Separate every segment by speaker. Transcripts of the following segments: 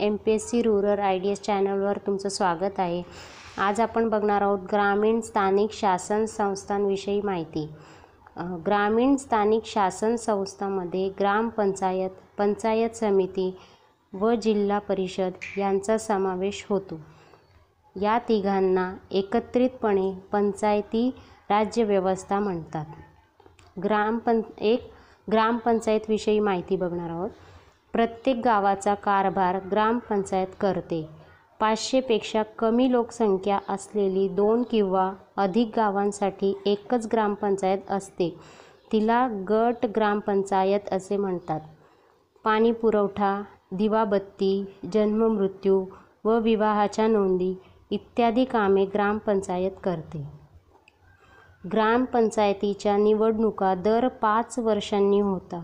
Speaker 1: M P S C rural I D S चॅनलवर तुमचं स्वागत आहे आज आपण बघणार आहोत ग्रामीण स्थानिक शासन संस्थांविषयी माहिती ग्रामीण स्थानिक शासन संस्थांमध्ये ग्रामपंचायत पंचायत समिती व जिल्हा परिषद यांचा समावेश होतो या तिघांना एकत्रितपणे पंचायती राज्यव्यवस्था म्हणतात ग्रामपं एक ग्रामपंचायतविषयी माहिती बघणार आहोत प्रत्येक गावाचा कारभार ग्रामपंचायत करते पाचशेपेक्षा कमी लोकसंख्या असलेली दोन किंवा अधिक गावांसाठी एकच ग्रामपंचायत असते तिला गट ग्रामपंचायत असे म्हणतात पाणी पुरवठा दिवाबत्ती जन्ममृत्यू व विवाहाच्या नोंदी इत्यादी कामे ग्रामपंचायत करते ग्रामपंचायतीच्या निवडणुका दर पाच वर्षांनी होतात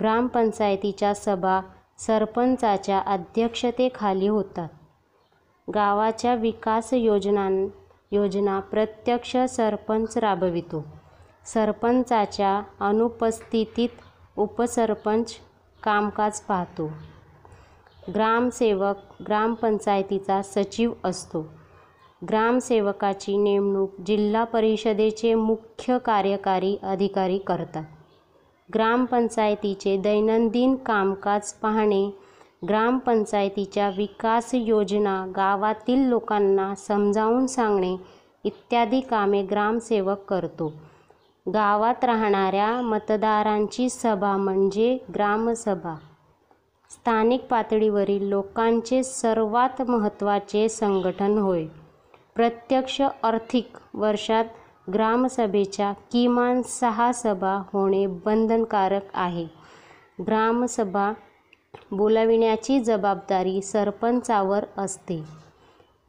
Speaker 1: ग्रामपंचायतीच्या सभा सरपंचाच्या अध्यक्षतेखाली होतात गावाच्या विकास योजना योजना प्रत्यक्ष सरपंच राबवितो सरपंचाच्या अनुपस्थितीत उपसरपंच कामकाज पाहतो ग्रामसेवक ग्रामपंचायतीचा सचिव असतो ग्रामसेवकाची नेमणूक जिल्हा परिषदेचे मुख्य कार्यकारी अधिकारी करतात ग्रामपंचायतीचे दैनंदिन कामकाज पाहणे ग्रामपंचायतीच्या विकास योजना गावातील लोकांना समजावून सांगणे इत्यादी कामे ग्रामसेवक करतो गावात राहणाऱ्या मतदारांची सभा म्हणजे ग्रामसभा स्थानिक पातळीवरील लोकांचे सर्वात महत्त्वाचे संघटन होय प्रत्यक्ष आर्थिक वर्षात ग्रामसभेच्या किमान सहा सभा होणे बंधनकारक आहे ग्रामसभा बोलाविण्याची जबाबदारी सरपंचावर असते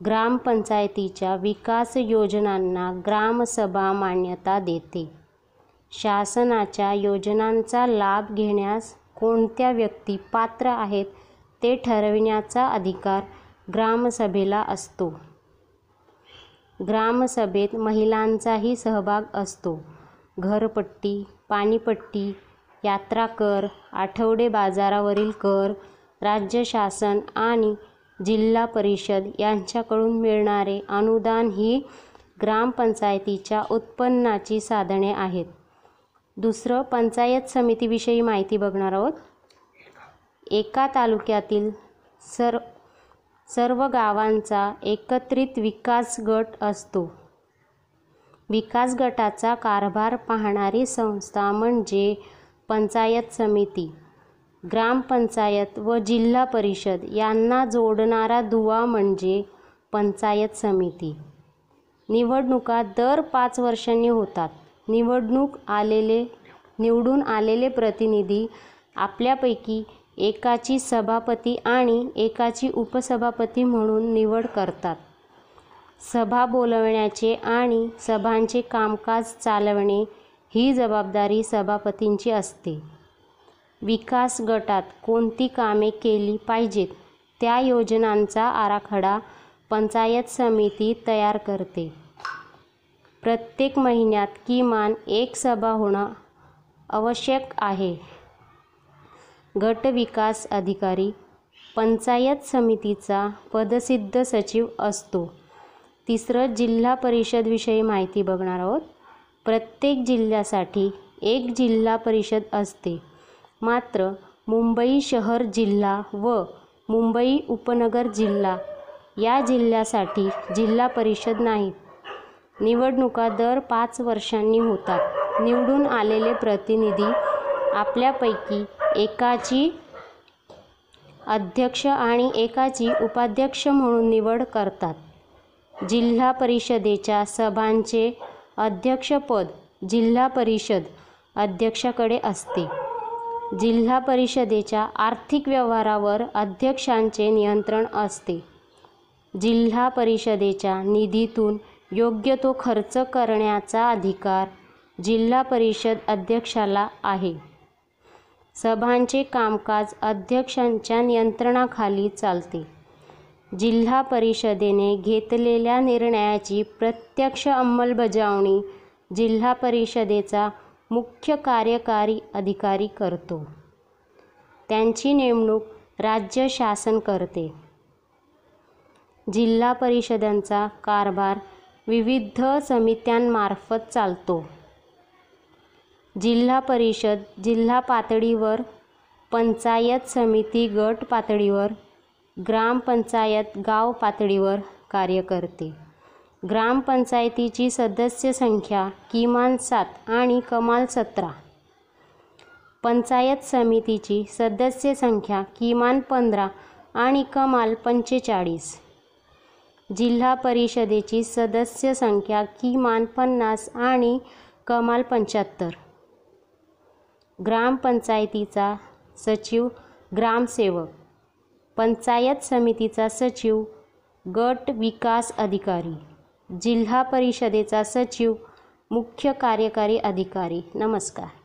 Speaker 1: ग्रामपंचायतीच्या विकास योजनांना ग्रामसभा मान्यता देते शासनाच्या योजनांचा लाभ घेण्यास कोणत्या व्यक्ती पात्र आहेत ते ठरविण्याचा अधिकार ग्रामसभेला असतो ग्रामसभेत महिलांचाही सहभाग असतो. घरपट्टी, पाणीपट्टी, यात्रा कर, आठवडे बाजारावरील कर, राज्य शासन आणि जिल्हा परिषद यांच्याकडून मिळणारे अनुदान ही ग्रामपंचायतीच्या उत्पन्नाची साधने आहेत. दुसरं पंचायत समितीविषयी माहिती बघणार आहोत. एका तालुक्यातील सर सर्व गावांचा एकत्रित विकास गट असतो विकास गटाचा कारभार पाहणारी संस्था म्हणजे पंचायत समिती ग्रामपंचायत व जिल्हा परिषद यांना जोडणारा दुवा म्हणजे पंचायत समिती निवडणुका दर पाच वर्षांनी होतात निवडणूक आलेले निवडून आलेले प्रतिनिधी आपल्यापैकी एकाची सभापती आणि एकाची उपसभापती म्हणून निवड करतात सभा बोलवण्याचे आणि सभांचे कामकाज चालवणे ही जबाबदारी सभापतींची असते विकास गटात कोणती कामे केली पाहिजेत त्या योजनांचा आराखडा पंचायत समिती तयार करते प्रत्येक महिन्यात किमान एक सभा होणं आवश्यक आहे गटविकास अधिकारी पंचायत समितीचा पदसिद्ध सचिव असतो तिसरं जिल्हा परिषदविषयी माहिती बघणार आहोत प्रत्येक जिल्ह्यासाठी एक जिल्हा परिषद असते मात्र मुंबई शहर जिल्हा व मुंबई उपनगर जिल्हा या जिल्ह्यासाठी जिल्हा परिषद नाहीत निवडणुका दर पाच वर्षांनी होतात निवडून आलेले प्रतिनिधी आपल्यापैकी एकाची अध्यक्ष आणि एकाची उपाध्यक्ष म्हणून निवड करतात जिल्हा परिषदेच्या सभांचे अध्यक्षपद जिल्हा परिषद अध्यक्षाकडे असते जिल्हा परिषदेच्या आर्थिक व्यवहारावर अध्यक्षांचे नियंत्रण असते जिल्हा परिषदेच्या निधीतून योग्य तो खर्च करण्याचा अधिकार जिल्हा परिषद अध्यक्षाला आहे सभांचे कामकाज अध्यक्षांच्या नियंत्रणाखाली चालते जिल्हा परिषदेने घेतलेल्या निर्णयाची प्रत्यक्ष अंमलबजावणी जिल्हा परिषदेचा मुख्य कार्यकारी अधिकारी करतो त्यांची नेमणूक राज्य शासन करते जिल्हा परिषदांचा कारभार विविध समित्यांमार्फत चालतो जिल्हा परिषद जिल्हा पातळीवर पंचायत समिती गट पातळीवर ग्रामपंचायत गाव पातळीवर कार्य करते ग्रामपंचायतीची सदस्य संख्या किमान सात आणि कमाल सतरा पंचायत समितीची सदस्य संख्या किमान पंधरा आणि कमाल पंचेचाळीस जिल्हा परिषदेची सदस्य संख्या किमान पन्नास आणि कमाल पंच्याहत्तर ग्रामपंचायतीचा सचिव ग्रामसेवक पंचायत समितीचा सचिव गट विकास अधिकारी जिल्हा परिषदेचा सचिव मुख्य कार्यकारी अधिकारी नमस्कार